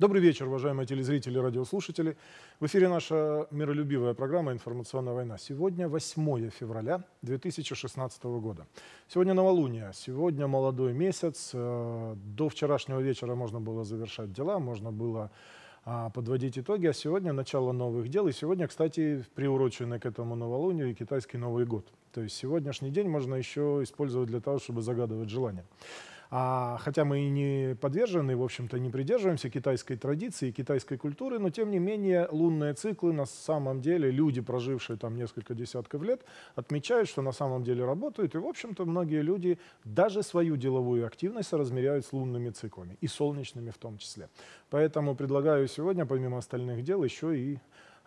Добрый вечер, уважаемые телезрители и радиослушатели. В эфире наша миролюбивая программа «Информационная война». Сегодня 8 февраля 2016 года. Сегодня новолуние, сегодня молодой месяц. Э, до вчерашнего вечера можно было завершать дела, можно было а, подводить итоги, а сегодня начало новых дел. И сегодня, кстати, приурочены к этому новолунию и китайский Новый год. То есть сегодняшний день можно еще использовать для того, чтобы загадывать желания. А, хотя мы и не подвержены, в общем-то, не придерживаемся китайской традиции, китайской культуры, но тем не менее лунные циклы на самом деле люди, прожившие там несколько десятков лет, отмечают, что на самом деле работают. И, в общем-то, многие люди даже свою деловую активность размеряют с лунными циклами, и солнечными в том числе. Поэтому предлагаю сегодня, помимо остальных дел, еще и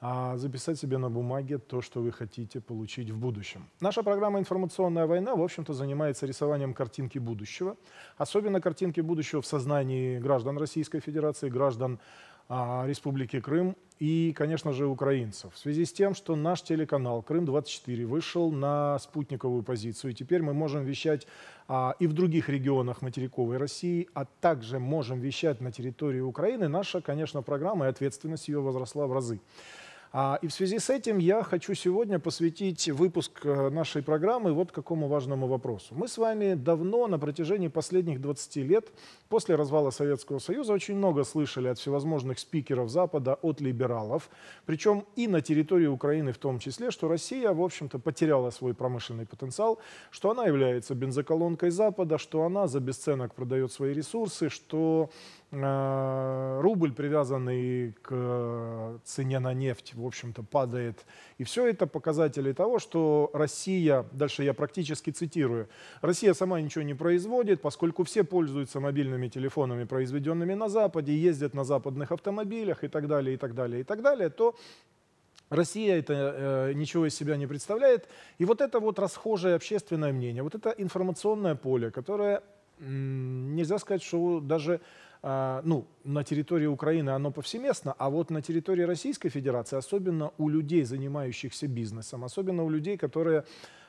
а записать себе на бумаге то, что вы хотите получить в будущем. Наша программа «Информационная война», в общем-то, занимается рисованием картинки будущего, особенно картинки будущего в сознании граждан Российской Федерации, граждан а, Республики Крым и, конечно же, украинцев. В связи с тем, что наш телеканал «Крым-24» вышел на спутниковую позицию, и теперь мы можем вещать а, и в других регионах материковой России, а также можем вещать на территории Украины, наша, конечно, программа и ответственность ее возросла в разы. А, и в связи с этим я хочу сегодня посвятить выпуск э, нашей программы вот какому важному вопросу. Мы с вами давно, на протяжении последних 20 лет, после развала Советского Союза, очень много слышали от всевозможных спикеров Запада, от либералов, причем и на территории Украины в том числе, что Россия, в общем-то, потеряла свой промышленный потенциал, что она является бензоколонкой Запада, что она за бесценок продает свои ресурсы, что Э, рубль, привязанный к э, цене на нефть, в общем-то, падает. И все это показатели того, что Россия, дальше я практически цитирую, Россия сама ничего не производит, поскольку все пользуются мобильными телефонами, произведенными на Западе, ездят на западных автомобилях и так далее, и так далее, и так далее, то Россия это э, ничего из себя не представляет. И вот это вот расхожее общественное мнение, вот это информационное поле, которое нельзя сказать, что даже а, ну, на территории Украины оно повсеместно, а вот на территории Российской Федерации, особенно у людей, занимающихся бизнесом, особенно у людей, которые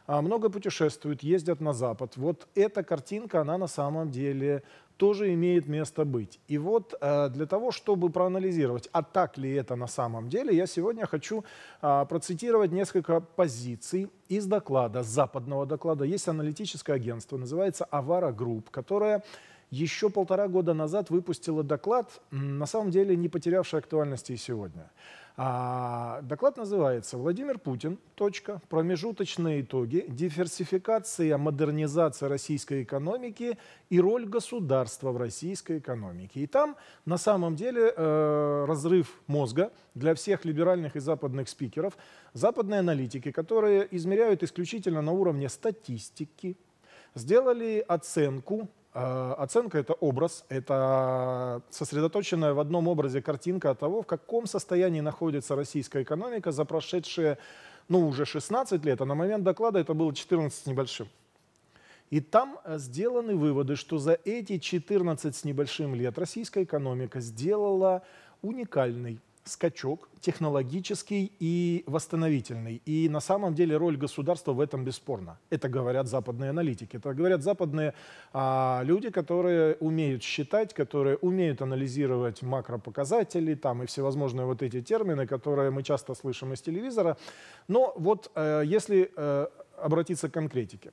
а, много путешествуют, ездят на Запад, вот эта картинка, она на самом деле тоже имеет место быть. И вот а, для того, чтобы проанализировать, а так ли это на самом деле, я сегодня хочу процитировать несколько позиций из доклада, западного доклада. Есть аналитическое агентство, называется «Авара Групп», которое еще полтора года назад выпустила доклад, на самом деле не потерявший актуальности и сегодня. А, доклад называется «Владимир Путин. Точка. Промежуточные итоги. Диверсификация, модернизация российской экономики и роль государства в российской экономике». И там на самом деле э, разрыв мозга для всех либеральных и западных спикеров. Западные аналитики, которые измеряют исключительно на уровне статистики, сделали оценку Э, оценка — это образ, это сосредоточенная в одном образе картинка того, в каком состоянии находится российская экономика за прошедшие, ну, уже 16 лет, а на момент доклада это было 14 с небольшим. И там э, сделаны выводы, что за эти 14 с небольшим лет российская экономика сделала уникальный скачок технологический и восстановительный. И на самом деле роль государства в этом бесспорна. Это говорят западные аналитики, это говорят западные а, люди, которые умеют считать, которые умеют анализировать макропоказатели там, и всевозможные вот эти термины, которые мы часто слышим из телевизора. Но вот э, если э, обратиться к конкретике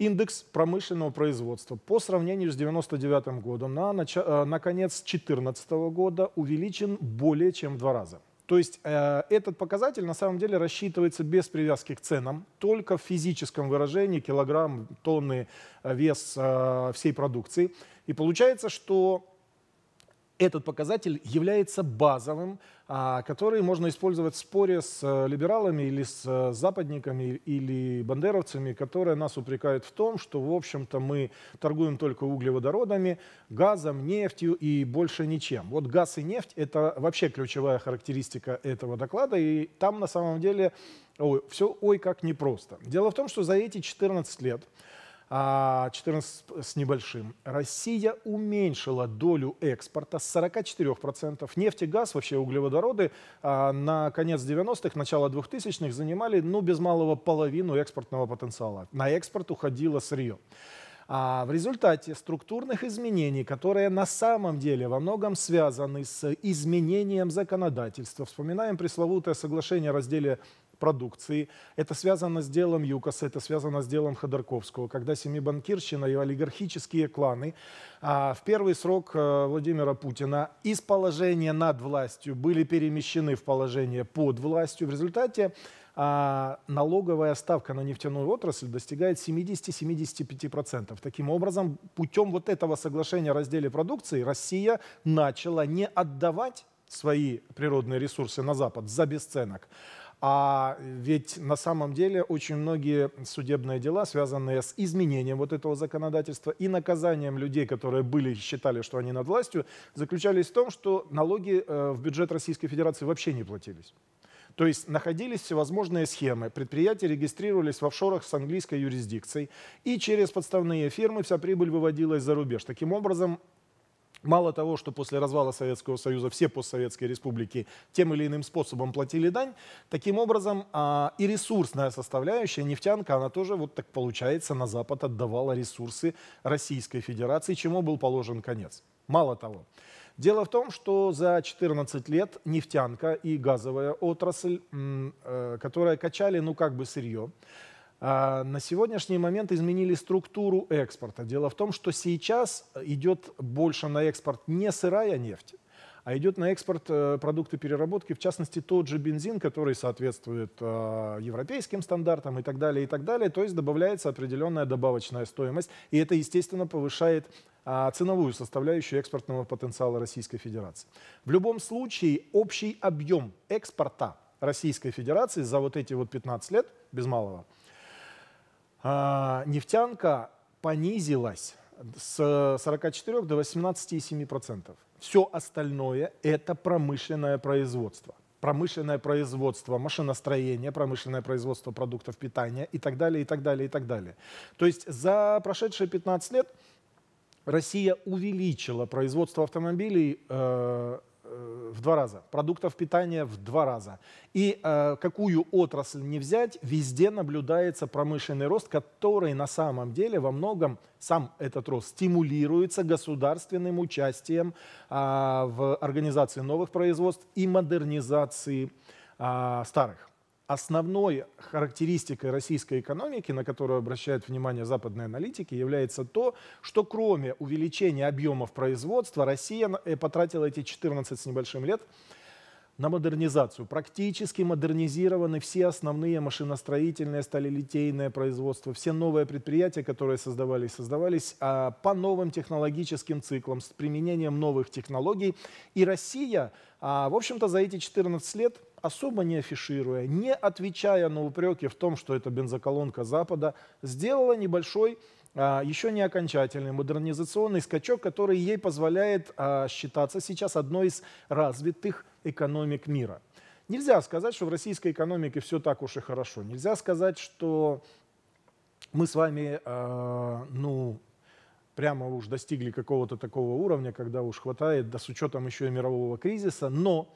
индекс промышленного производства по сравнению с 1999 годом на, нач... Э, на конец 2014 года увеличен более чем в два раза. То есть э, этот показатель на самом деле рассчитывается без привязки к ценам, только в физическом выражении килограмм, тонны, э, вес э, всей продукции. И получается, что этот показатель является базовым, а, который можно использовать в споре с э, либералами или с э, западниками или бандеровцами, которые нас упрекают в том, что, в общем-то, мы торгуем только углеводородами, газом, нефтью и больше ничем. Вот газ и нефть – это вообще ключевая характеристика этого доклада, и там на самом деле ой, все ой как непросто. Дело в том, что за эти 14 лет 14 а, с небольшим. Россия уменьшила долю экспорта с 44%. Нефть и газ, вообще углеводороды, а, на конец 90-х, начало 2000-х занимали, ну, без малого половину экспортного потенциала. На экспорт уходило сырье. А в результате структурных изменений, которые на самом деле во многом связаны с изменением законодательства, вспоминаем пресловутое соглашение о разделе продукции. Это связано с делом ЮКОСа, это связано с делом Ходорковского, когда семибанкирщина и олигархические кланы а, в первый срок а, Владимира Путина из положения над властью были перемещены в положение под властью. В результате а налоговая ставка на нефтяную отрасль достигает 70-75%. Таким образом, путем вот этого соглашения о разделе продукции Россия начала не отдавать свои природные ресурсы на Запад за бесценок, а ведь на самом деле очень многие судебные дела, связанные с изменением вот этого законодательства и наказанием людей, которые были и считали, что они над властью, заключались в том, что налоги э, в бюджет Российской Федерации вообще не платились. То есть находились всевозможные схемы. Предприятия регистрировались в офшорах с английской юрисдикцией. И через подставные фирмы вся прибыль выводилась за рубеж. Таким образом, Мало того, что после развала Советского Союза все постсоветские республики тем или иным способом платили дань, таким образом а, и ресурсная составляющая, нефтянка, она тоже вот так получается на Запад отдавала ресурсы Российской Федерации, чему был положен конец. Мало того, дело в том, что за 14 лет нефтянка и газовая отрасль, э, которая качали ну как бы сырье, а, на сегодняшний момент изменили структуру экспорта. Дело в том, что сейчас идет больше на экспорт не сырая нефть, а идет на экспорт э, продукты переработки, в частности, тот же бензин, который соответствует э, европейским стандартам и так далее, и так далее. То есть добавляется определенная добавочная стоимость, и это, естественно, повышает а, ценовую составляющую экспортного потенциала Российской Федерации. В любом случае, общий объем экспорта Российской Федерации за вот эти вот 15 лет, без малого – а, нефтянка понизилась с 44 до 18,7%. Все остальное – это промышленное производство. Промышленное производство, машиностроение, промышленное производство продуктов питания и так далее, и так далее, и так далее. То есть за прошедшие 15 лет Россия увеличила производство автомобилей э, Э, в два раза, продуктов питания в два раза. И э, какую отрасль не взять, везде наблюдается промышленный рост, который на самом деле во многом сам этот рост стимулируется государственным участием э, в организации новых производств и модернизации э, старых. Основной характеристикой российской экономики, на которую обращают внимание западные аналитики, является то, что кроме увеличения объемов производства, Россия э, потратила эти 14 с небольшим лет на модернизацию. Практически модернизированы все основные машиностроительные, сталелитейное производство, все новые предприятия, которые создавались, создавались а, по новым технологическим циклам, с применением новых технологий. И Россия, а, в общем-то, за эти 14 лет – особо не афишируя, не отвечая на упреки в том, что это бензоколонка Запада, сделала небольшой а, еще не окончательный модернизационный скачок, который ей позволяет а, считаться сейчас одной из развитых экономик мира. Нельзя сказать, что в российской экономике все так уж и хорошо. Нельзя сказать, что мы с вами, а, ну, прямо уж достигли какого-то такого уровня, когда уж хватает, да с учетом еще и мирового кризиса. Но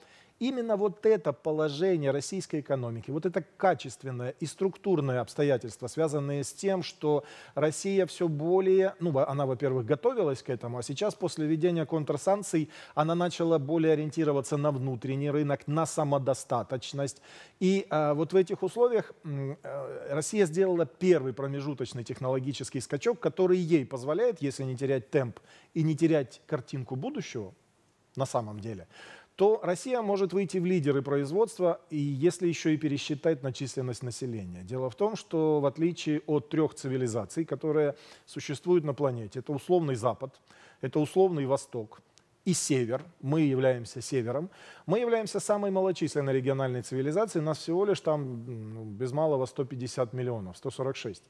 Именно вот это положение российской экономики, вот это качественное и структурное обстоятельство, связанное с тем, что Россия все более, ну, она, во-первых, готовилась к этому, а сейчас после введения контрсанкций она начала более ориентироваться на внутренний рынок, на самодостаточность. И а, вот в этих условиях э, Россия сделала первый промежуточный технологический скачок, который ей позволяет, если не терять темп и не терять картинку будущего, на самом деле, то Россия может выйти в лидеры производства, и если еще и пересчитать на численность населения. Дело в том, что в отличие от трех цивилизаций, которые существуют на планете, это условный Запад, это условный Восток, и север, мы являемся севером, мы являемся самой малочисленной региональной цивилизацией, нас всего лишь там ну, без малого 150 миллионов, 146.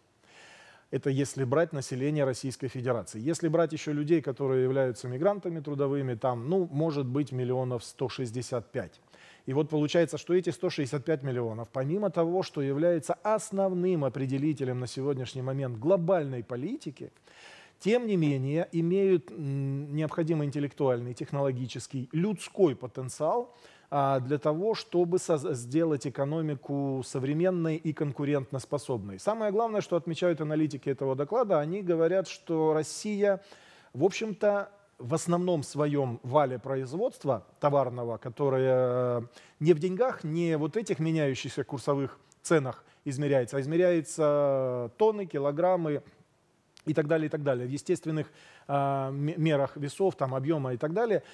Это если брать население Российской Федерации. Если брать еще людей, которые являются мигрантами трудовыми, там, ну, может быть, миллионов 165. И вот получается, что эти 165 миллионов, помимо того, что является основным определителем на сегодняшний момент глобальной политики, тем не менее имеют необходимый интеллектуальный, технологический, людской потенциал – а, для того, чтобы сделать экономику современной и конкурентоспособной. Самое главное, что отмечают аналитики этого доклада, они говорят, что Россия, в общем-то, в основном своем вале производства товарного, которое не в деньгах, не вот этих меняющихся курсовых ценах измеряется, а измеряется тонны, килограммы и так далее, и так далее, в естественных э, мерах весов, там, объема и так далее –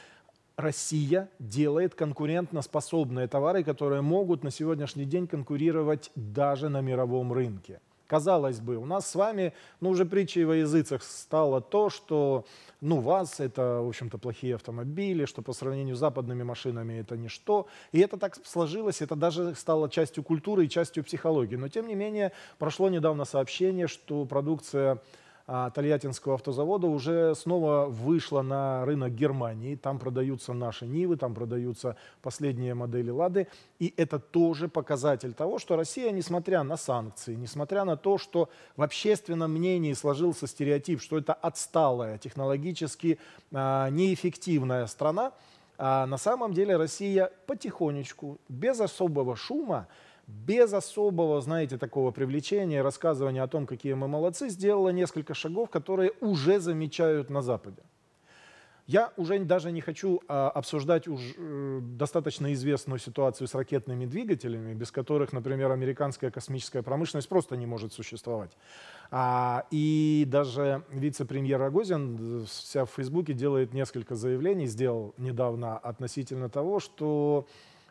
Россия делает конкурентноспособные товары, которые могут на сегодняшний день конкурировать даже на мировом рынке. Казалось бы, у нас с вами, ну, уже притчей во языцах стало то, что, ну, вас это, в общем-то, плохие автомобили, что по сравнению с западными машинами это ничто. И это так сложилось, это даже стало частью культуры и частью психологии. Но, тем не менее, прошло недавно сообщение, что продукция а, Тольяттинского автозавода уже снова вышла на рынок Германии. Там продаются наши Нивы, там продаются последние модели Лады. И это тоже показатель того, что Россия, несмотря на санкции, несмотря на то, что в общественном мнении сложился стереотип, что это отсталая, технологически а, неэффективная страна, а, на самом деле Россия потихонечку, без особого шума, без особого, знаете, такого привлечения, рассказывания о том, какие мы молодцы, сделала несколько шагов, которые уже замечают на Западе. Я уже даже не хочу а, обсуждать уж, э, достаточно известную ситуацию с ракетными двигателями, без которых, например, американская космическая промышленность просто не может существовать. А, и даже вице-премьер Рогозин э, вся в Фейсбуке делает несколько заявлений, сделал недавно относительно того, что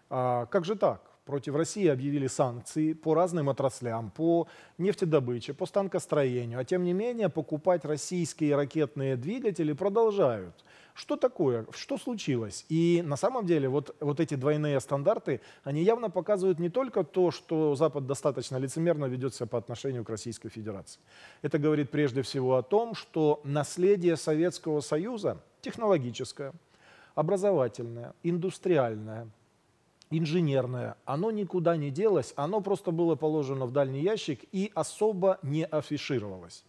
а, как же так? Против России объявили санкции по разным отраслям, по нефтедобыче, по станкостроению. А тем не менее покупать российские ракетные двигатели продолжают. Что такое? Что случилось? И на самом деле вот, вот эти двойные стандарты, они явно показывают не только то, что Запад достаточно лицемерно ведется по отношению к Российской Федерации. Это говорит прежде всего о том, что наследие Советского Союза технологическое, образовательное, индустриальное – инженерное, оно никуда не делось, оно просто было положено в дальний ящик и особо не афишировалось.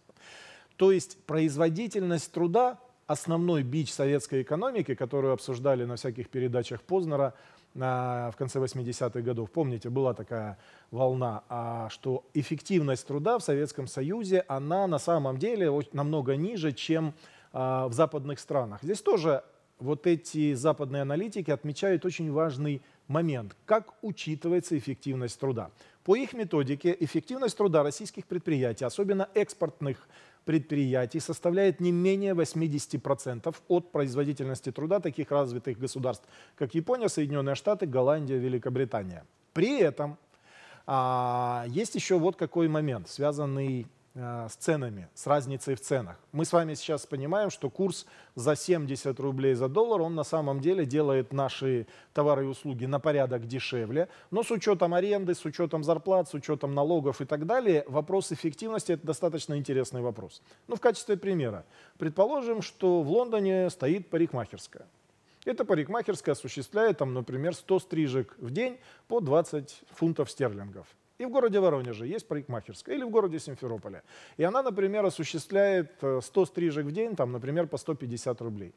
То есть производительность труда, основной бич советской экономики, которую обсуждали на всяких передачах Познера, а, в конце 80-х годов. Помните, была такая волна, а, что эффективность труда в Советском Союзе, она на самом деле намного ниже, чем а, в западных странах. Здесь тоже вот эти западные аналитики отмечают очень важный момент, как учитывается эффективность труда. По их методике эффективность труда российских предприятий, особенно экспортных предприятий, составляет не менее 80% от производительности труда таких развитых государств, как Япония, Соединенные Штаты, Голландия, Великобритания. При этом а, есть еще вот какой момент, связанный Э, с ценами, с разницей в ценах. Мы с вами сейчас понимаем, что курс за 70 рублей за доллар, он на самом деле делает наши товары и услуги на порядок дешевле. Но с учетом аренды, с учетом зарплат, с учетом налогов и так далее, вопрос эффективности – это достаточно интересный вопрос. Ну, в качестве примера. Предположим, что в Лондоне стоит парикмахерская. Эта парикмахерская осуществляет, там, например, 100 стрижек в день по 20 фунтов стерлингов – и в городе Воронеже есть парикмахерская, или в городе Симферополе. И она, например, осуществляет 100 э, стрижек в день, там, например, по 150 рублей.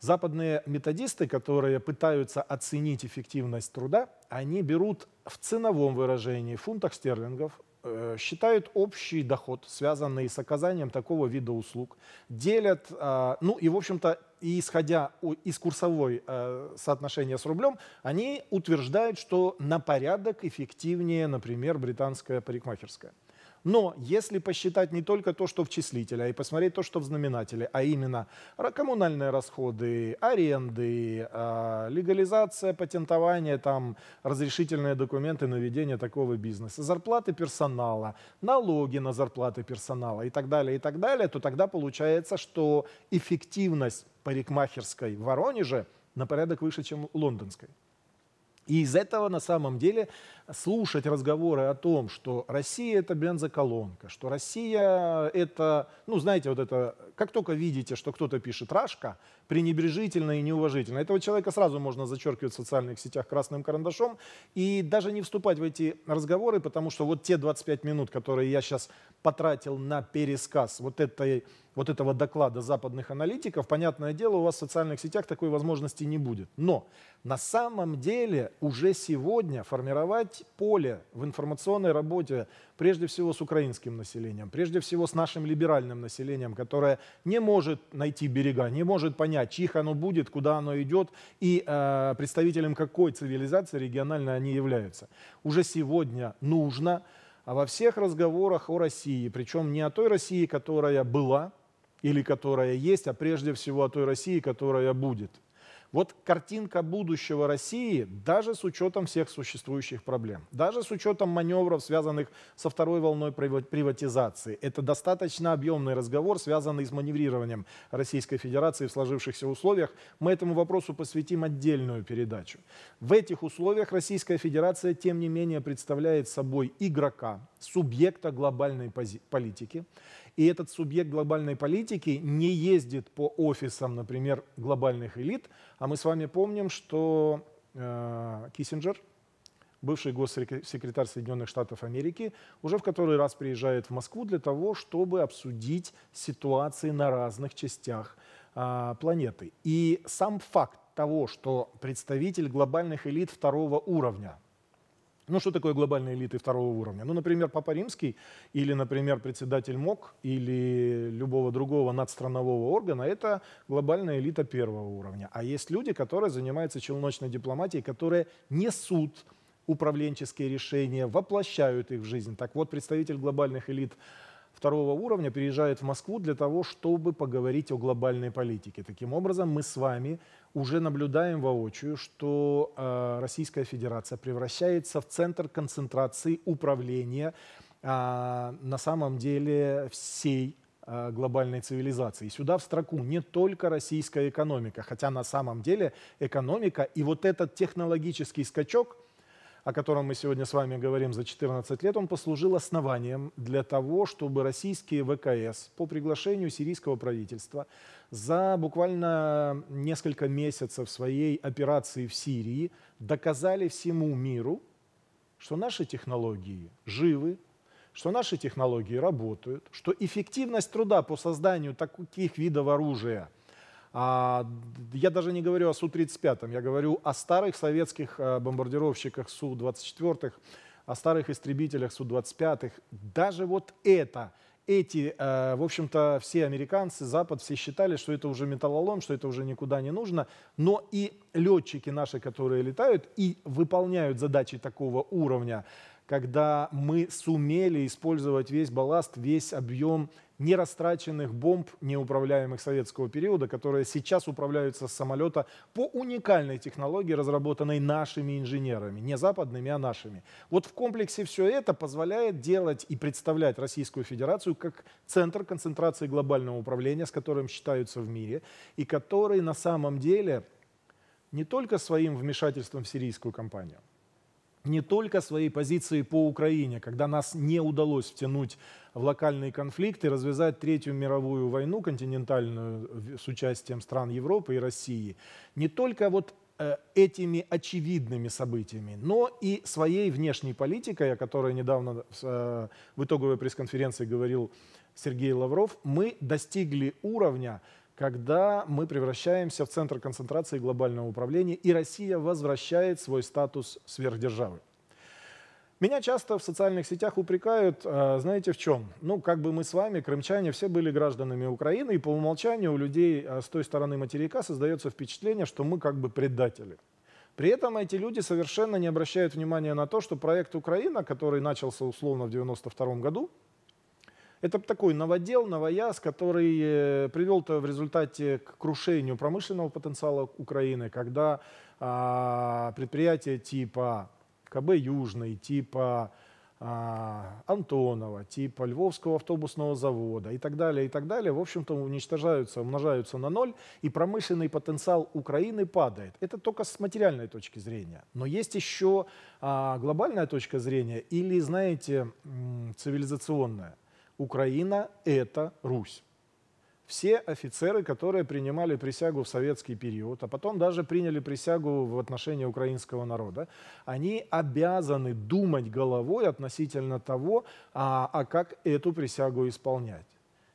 Западные методисты, которые пытаются оценить эффективность труда, они берут в ценовом выражении, в фунтах стерлингов, э, считают общий доход, связанный с оказанием такого вида услуг, делят, а, ну и, в общем-то, и исходя из курсовой э, соотношения с рублем, они утверждают, что на порядок эффективнее, например, британская парикмахерская. Но если посчитать не только то, что в числителе, а и посмотреть то, что в знаменателе, а именно коммунальные расходы, аренды, а, легализация, патентование, там, разрешительные документы на ведение такого бизнеса, зарплаты персонала, налоги на зарплаты персонала и так далее, и так далее, то тогда получается, что эффективность парикмахерской в Воронеже на порядок выше, чем лондонской. И из этого на самом деле слушать разговоры о том, что Россия это бензоколонка, что Россия это, ну знаете, вот это, как только видите, что кто-то пишет «рашка», пренебрежительно и неуважительно, этого человека сразу можно зачеркивать в социальных сетях красным карандашом и даже не вступать в эти разговоры, потому что вот те 25 минут, которые я сейчас потратил на пересказ вот, этой, вот этого доклада западных аналитиков, понятное дело, у вас в социальных сетях такой возможности не будет. Но на самом деле уже сегодня формировать давать поле в информационной работе прежде всего с украинским населением, прежде всего с нашим либеральным населением, которое не может найти берега, не может понять, чьих оно будет, куда оно идет и э, представителем какой цивилизации региональной они являются. Уже сегодня нужно а во всех разговорах о России, причем не о той России, которая была или которая есть, а прежде всего о той России, которая будет. Вот картинка будущего России, даже с учетом всех существующих проблем, даже с учетом маневров, связанных со второй волной приватизации, это достаточно объемный разговор, связанный с маневрированием Российской Федерации в сложившихся условиях. Мы этому вопросу посвятим отдельную передачу. В этих условиях Российская Федерация, тем не менее, представляет собой игрока, субъекта глобальной политики. И этот субъект глобальной политики не ездит по офисам, например, глобальных элит. А мы с вами помним, что э, Киссинджер, бывший госсекретарь Соединенных Штатов Америки, уже в который раз приезжает в Москву для того, чтобы обсудить ситуации на разных частях э, планеты. И сам факт того, что представитель глобальных элит второго уровня – ну, что такое глобальные элиты второго уровня? Ну, например, Папа Римский или, например, председатель МОК или любого другого надстранового органа – это глобальная элита первого уровня. А есть люди, которые занимаются челночной дипломатией, которые несут управленческие решения, воплощают их в жизнь. Так вот, представитель глобальных элит второго уровня переезжает в Москву для того, чтобы поговорить о глобальной политике. Таким образом, мы с вами уже наблюдаем воочию, что э, Российская Федерация превращается в центр концентрации управления э, на самом деле всей э, глобальной цивилизации. И сюда в строку не только российская экономика, хотя на самом деле экономика и вот этот технологический скачок – о котором мы сегодня с вами говорим за 14 лет, он послужил основанием для того, чтобы российские ВКС по приглашению сирийского правительства за буквально несколько месяцев своей операции в Сирии доказали всему миру, что наши технологии живы, что наши технологии работают, что эффективность труда по созданию таких видов оружия – а, я даже не говорю о Су-35, я говорю о старых советских э, бомбардировщиках Су-24, о старых истребителях Су-25. Даже вот это эти, э, в общем-то, все американцы, Запад, все считали, что это уже металлолом, что это уже никуда не нужно. Но и летчики наши, которые летают и выполняют задачи такого уровня, когда мы сумели использовать весь балласт, весь объем нерастраченных бомб неуправляемых советского периода, которые сейчас управляются с самолета по уникальной технологии, разработанной нашими инженерами, не западными, а нашими. Вот в комплексе все это позволяет делать и представлять Российскую Федерацию как центр концентрации глобального управления, с которым считаются в мире, и который на самом деле не только своим вмешательством в сирийскую кампанию, не только своей позиции по Украине, когда нас не удалось втянуть в локальные конфликты, развязать Третью мировую войну континентальную с участием стран Европы и России, не только вот э, этими очевидными событиями, но и своей внешней политикой, о которой недавно в э, итоговой пресс-конференции говорил Сергей Лавров, мы достигли уровня, когда мы превращаемся в центр концентрации глобального управления, и Россия возвращает свой статус сверхдержавы. Меня часто в социальных сетях упрекают, а, знаете, в чем? Ну, как бы мы с вами, крымчане, все были гражданами Украины, и по умолчанию у людей а, с той стороны материка создается впечатление, что мы как бы предатели. При этом эти люди совершенно не обращают внимания на то, что проект Украина, который начался условно в 1992 году, это такой новодел, новояз, который э, привел то в результате к крушению промышленного потенциала Украины, когда а, предприятия типа КБ «Южный», типа а, Антонова, типа Львовского автобусного завода и так далее, и так далее, в общем-то, уничтожаются, умножаются на ноль, и промышленный потенциал Украины падает. Это только с материальной точки зрения. Но есть еще а, глобальная точка зрения или, знаете, цивилизационная – Украина – это Русь. Все офицеры, которые принимали присягу в советский период, а потом даже приняли присягу в отношении украинского народа, они обязаны думать головой относительно того, а, а как эту присягу исполнять.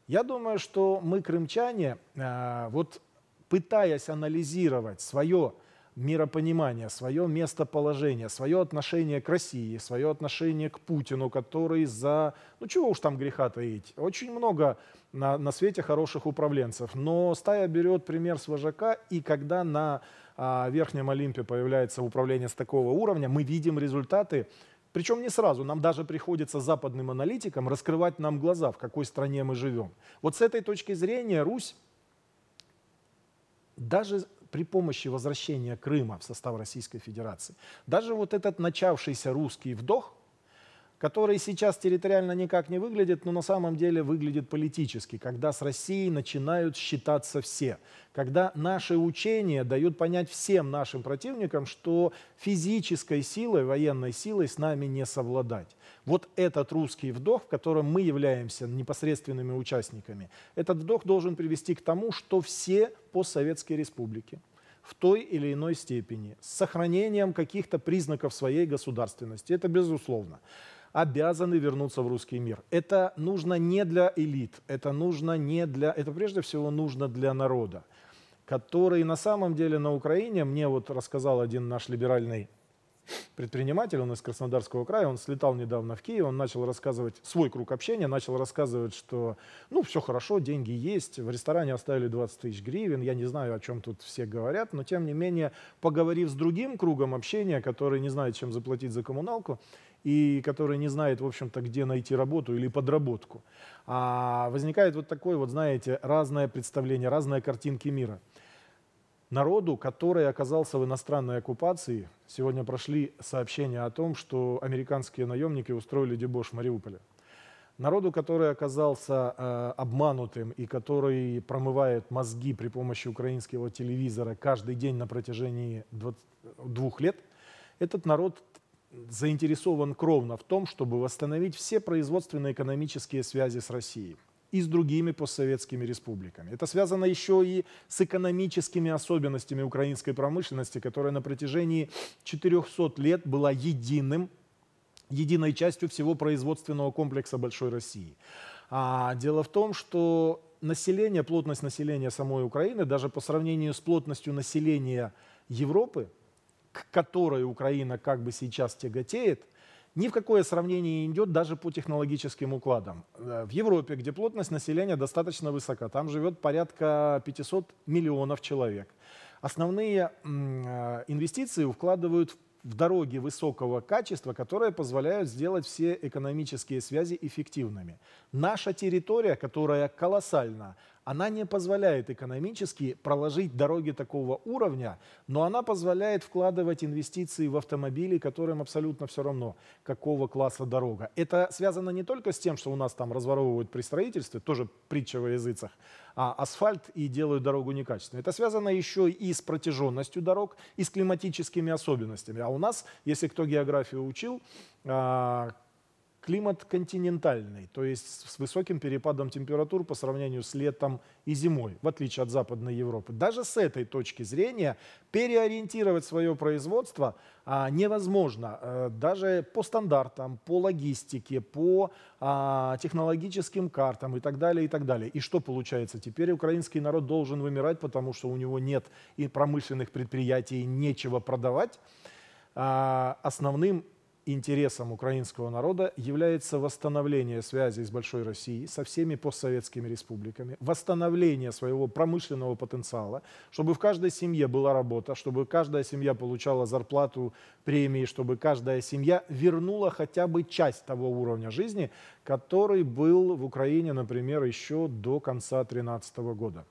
Я думаю, что мы, крымчане, а, вот пытаясь анализировать свое миропонимание, свое местоположение, свое отношение к России, свое отношение к Путину, который за... Ну чего уж там греха таить. Очень много на, на свете хороших управленцев. Но стая берет пример с вожака, и когда на а, Верхнем Олимпе появляется управление с такого уровня, мы видим результаты, причем не сразу, нам даже приходится западным аналитикам раскрывать нам глаза, в какой стране мы живем. Вот с этой точки зрения Русь даже при помощи возвращения Крыма в состав Российской Федерации, даже вот этот начавшийся русский вдох – который сейчас территориально никак не выглядит, но на самом деле выглядит политически, когда с Россией начинают считаться все, когда наши учения дают понять всем нашим противникам, что физической силой, военной силой с нами не совладать. Вот этот русский вдох, в котором мы являемся непосредственными участниками, этот вдох должен привести к тому, что все постсоветские республики, в той или иной степени, с сохранением каких-то признаков своей государственности. Это безусловно обязаны вернуться в русский мир. Это нужно не для элит, это нужно не для, это прежде всего нужно для народа, который на самом деле на Украине, мне вот рассказал один наш либеральный предприниматель, он из Краснодарского края, он слетал недавно в Киев, он начал рассказывать, свой круг общения, начал рассказывать, что ну все хорошо, деньги есть, в ресторане оставили 20 тысяч гривен, я не знаю, о чем тут все говорят, но тем не менее, поговорив с другим кругом общения, который не знает, чем заплатить за коммуналку, и который не знает, в общем-то, где найти работу или подработку. А возникает вот такое вот, знаете, разное представление, разные картинки мира. Народу, который оказался в иностранной оккупации, сегодня прошли сообщения о том, что американские наемники устроили дебош в Мариуполе. Народу, который оказался э, обманутым и который промывает мозги при помощи украинского телевизора каждый день на протяжении 20, двух лет, этот народ заинтересован кровно в том, чтобы восстановить все производственно-экономические связи с Россией и с другими постсоветскими республиками. Это связано еще и с экономическими особенностями украинской промышленности, которая на протяжении 400 лет была единым, единой частью всего производственного комплекса Большой России. А дело в том, что население, плотность населения самой Украины, даже по сравнению с плотностью населения Европы, к которой Украина как бы сейчас тяготеет, ни в какое сравнение не идет даже по технологическим укладам. Э, в Европе, где плотность населения достаточно высока, там живет порядка 500 миллионов человек. Основные э, инвестиции вкладывают в дороги высокого качества, которые позволяют сделать все экономические связи эффективными. Наша территория, которая колоссальна, она не позволяет экономически проложить дороги такого уровня, но она позволяет вкладывать инвестиции в автомобили, которым абсолютно все равно, какого класса дорога. Это связано не только с тем, что у нас там разворовывают при строительстве, тоже притча во языцах, а асфальт и делают дорогу некачественной. Это связано еще и с протяженностью дорог, и с климатическими особенностями. А у нас, если кто географию учил, а, Климат континентальный, то есть с высоким перепадом температур по сравнению с летом и зимой, в отличие от Западной Европы. Даже с этой точки зрения переориентировать свое производство а, невозможно. А, даже по стандартам, по логистике, по а, технологическим картам и так далее, и так далее. И что получается? Теперь украинский народ должен вымирать, потому что у него нет и промышленных предприятий, нечего продавать. А, основным Интересом украинского народа является восстановление связей с Большой Россией, со всеми постсоветскими республиками, восстановление своего промышленного потенциала, чтобы в каждой семье была работа, чтобы каждая семья получала зарплату, премии, чтобы каждая семья вернула хотя бы часть того уровня жизни, который был в Украине, например, еще до конца 2013 года.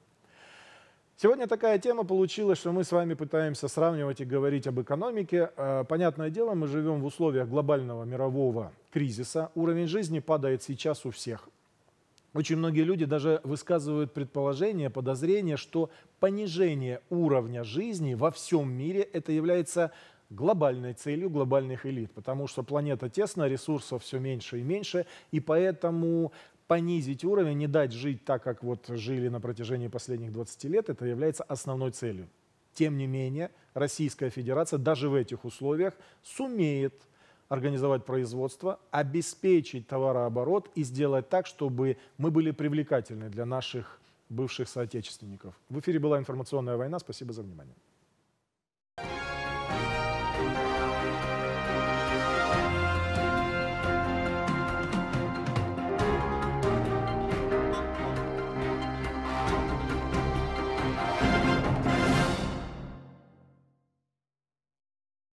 Сегодня такая тема получилась, что мы с вами пытаемся сравнивать и говорить об экономике. Э, понятное дело, мы живем в условиях глобального мирового кризиса. Уровень жизни падает сейчас у всех. Очень многие люди даже высказывают предположение, подозрение, что понижение уровня жизни во всем мире это является глобальной целью глобальных элит, потому что планета тесна, ресурсов все меньше и меньше, и поэтому понизить уровень, не дать жить так, как вот жили на протяжении последних 20 лет, это является основной целью. Тем не менее, Российская Федерация даже в этих условиях сумеет организовать производство, обеспечить товарооборот и сделать так, чтобы мы были привлекательны для наших бывших соотечественников. В эфире была информационная война. Спасибо за внимание.